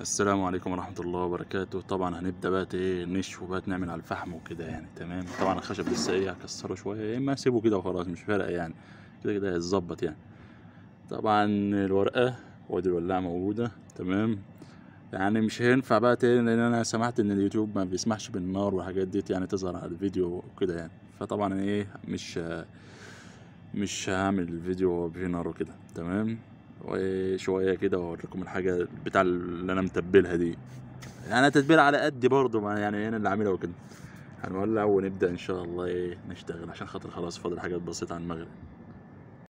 السلام عليكم ورحمة الله وبركاته طبعا هنبدأ بقى ايه نشف بقى نعمل على الفحم وكده يعني تمام طبعا الخشب لسه ايه هكسره شوية يا اما اسيبه كده وخلاص مش فارقة يعني كده كده هيتظبط يعني طبعا الورقة وادي الولاعة موجودة تمام يعني مش هينفع بقى تاني لان انا سمعت ان اليوتيوب ما بيسمحش بالنار والحاجات دي يعني تظهر على الفيديو وكده يعني فطبعا ايه مش مش هعمل الفيديو وهو فيه نار وكده تمام وشويه كده اوريكم الحاجه بتاع اللي انا متبلها دي انا تتبيل على قد برضو يعني انا اللي عاملها وكده هنولع ونبدا ان شاء الله ايه نشتغل عشان خاطر خلاص فاضل حاجات بسيطه على المغرب